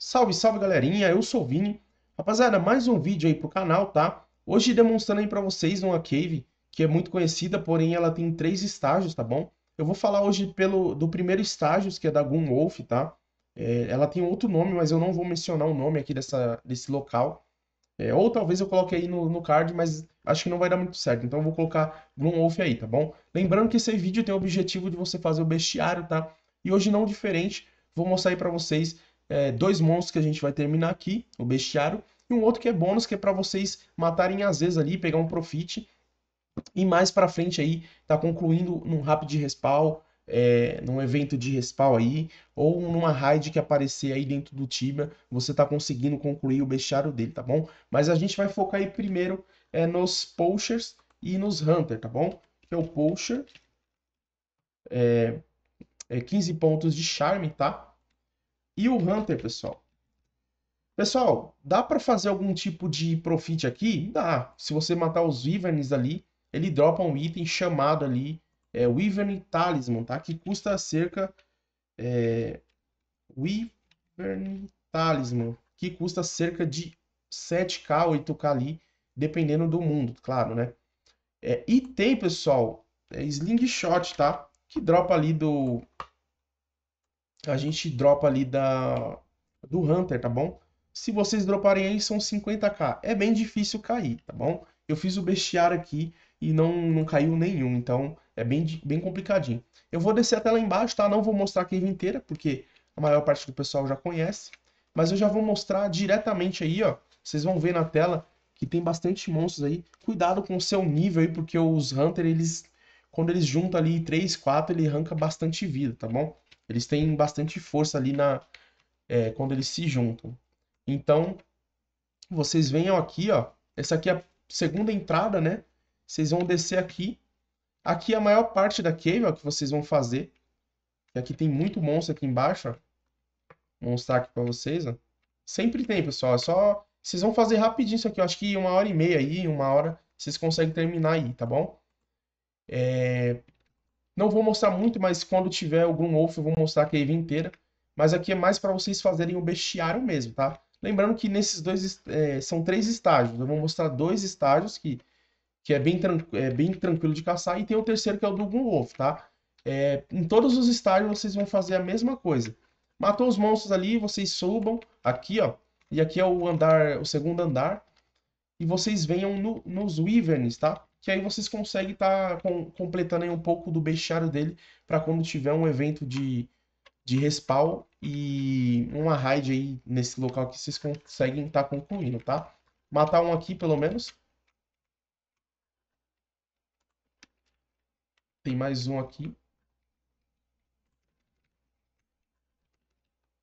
Salve, salve galerinha, eu sou o Vini. Rapaziada, mais um vídeo aí pro canal, tá? Hoje demonstrando aí pra vocês uma cave que é muito conhecida, porém ela tem três estágios, tá bom? Eu vou falar hoje pelo, do primeiro estágio, que é da Gun Wolf, tá? É, ela tem outro nome, mas eu não vou mencionar o nome aqui dessa, desse local. É, ou talvez eu coloque aí no, no, card, mas acho que não vai dar muito certo. Então eu vou colocar Gloom Wolf aí, tá bom? Lembrando que esse vídeo tem o objetivo de você fazer o bestiário, tá? E hoje não diferente, vou mostrar aí pra vocês é, dois monstros que a gente vai terminar aqui, o bestiário, e um outro que é bônus, que é para vocês matarem às vezes ali, pegar um profit, e mais para frente aí, tá concluindo num rápido respawn, é, num evento de respawn aí, ou numa raid que aparecer aí dentro do Tibia, você tá conseguindo concluir o bestiário dele, tá bom? Mas a gente vai focar aí primeiro é, nos poachers e nos hunter, tá bom? Que é o poacher, é, é 15 pontos de charme, tá? e o Hunter, pessoal. Pessoal, dá para fazer algum tipo de profit aqui? Dá. Se você matar os Wyverns ali, ele dropa um item chamado ali, é, Wyvern Talisman, tá? Que custa cerca... É, Wyvern Talisman, que custa cerca de 7k, 8k ali, dependendo do mundo, claro, né? É, e tem, pessoal, é Slingshot, tá? Que dropa ali do a gente dropa ali da do Hunter, tá bom? Se vocês droparem aí, são 50k. É bem difícil cair, tá bom? Eu fiz o bestiário aqui e não, não caiu nenhum, então é bem, bem complicadinho. Eu vou descer até lá embaixo, tá? Não vou mostrar a cave inteira, porque a maior parte do pessoal já conhece. Mas eu já vou mostrar diretamente aí, ó. Vocês vão ver na tela que tem bastante monstros aí. Cuidado com o seu nível aí, porque os Hunter, eles... Quando eles juntam ali 3, 4, ele arranca bastante vida, tá bom? Eles têm bastante força ali na é, quando eles se juntam. Então, vocês venham aqui, ó. Essa aqui é a segunda entrada, né? Vocês vão descer aqui. Aqui é a maior parte da cave, ó, que vocês vão fazer. E aqui tem muito monstro aqui embaixo, ó. Vou mostrar aqui pra vocês, ó. Sempre tem, pessoal. É só... Vocês vão fazer rapidinho isso aqui. Eu acho que uma hora e meia aí, uma hora, vocês conseguem terminar aí, tá bom? É... Não vou mostrar muito, mas quando tiver o Grunwolf eu vou mostrar a cave inteira. Mas aqui é mais para vocês fazerem o bestiário mesmo, tá? Lembrando que nesses dois é, são três estágios. Eu vou mostrar dois estágios que, que é, bem é bem tranquilo de caçar. E tem o terceiro que é o do Grunwolf, tá? É, em todos os estágios vocês vão fazer a mesma coisa. Matou os monstros ali, vocês subam aqui, ó. E aqui é o andar, o segundo andar e vocês venham no, nos Wyverns, tá? Que aí vocês conseguem estar tá com, completando aí um pouco do bestiário dele para quando tiver um evento de, de respawn e uma raid aí nesse local que vocês conseguem estar tá concluindo, tá? Matar um aqui, pelo menos. Tem mais um aqui.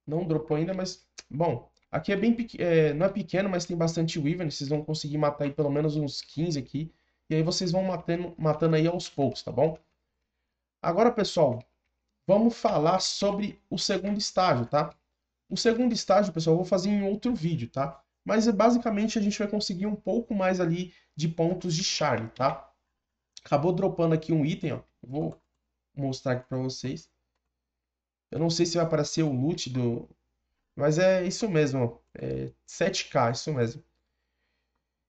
Não dropou ainda, mas... Bom, Aqui é bem é, não é pequeno, mas tem bastante Wyvern. Vocês vão conseguir matar aí pelo menos uns 15 aqui. E aí vocês vão matando, matando aí aos poucos, tá bom? Agora, pessoal, vamos falar sobre o segundo estágio, tá? O segundo estágio, pessoal, eu vou fazer em outro vídeo, tá? Mas é basicamente a gente vai conseguir um pouco mais ali de pontos de Charlie, tá? Acabou dropando aqui um item, ó. vou mostrar aqui pra vocês. Eu não sei se vai aparecer o loot do, mas é isso mesmo, é 7K, isso mesmo.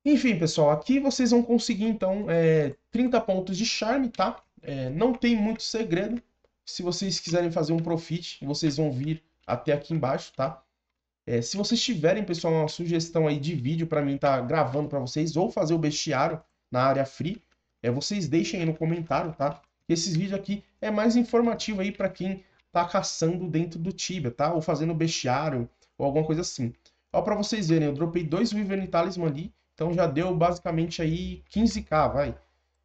Enfim, pessoal, aqui vocês vão conseguir, então, é, 30 pontos de charme, tá? É, não tem muito segredo. Se vocês quiserem fazer um profit, vocês vão vir até aqui embaixo, tá? É, se vocês tiverem, pessoal, uma sugestão aí de vídeo para mim estar tá gravando para vocês ou fazer o bestiário na área free, é, vocês deixem aí no comentário, tá? Esses vídeos aqui é mais informativo aí para quem tá caçando dentro do Tibia, tá? Ou fazendo bestiário, ou alguma coisa assim. Ó, para vocês verem, eu dropei dois Wyvern Talisman ali, então já deu basicamente aí 15k, vai.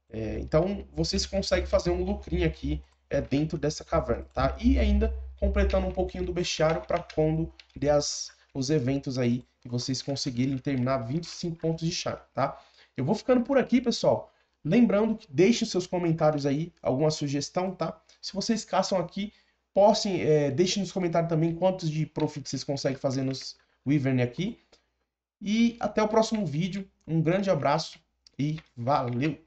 É, então vocês conseguem fazer um lucrinho aqui é, dentro dessa caverna, tá? E ainda completando um pouquinho do bestiário para quando der as, os eventos aí e vocês conseguirem terminar 25 pontos de charme, tá? Eu vou ficando por aqui, pessoal. Lembrando que deixem seus comentários aí, alguma sugestão, tá? Se vocês caçam aqui, Postem, é, deixem nos comentários também quantos de profit vocês conseguem fazer nos Wyvern aqui. E até o próximo vídeo. Um grande abraço e valeu!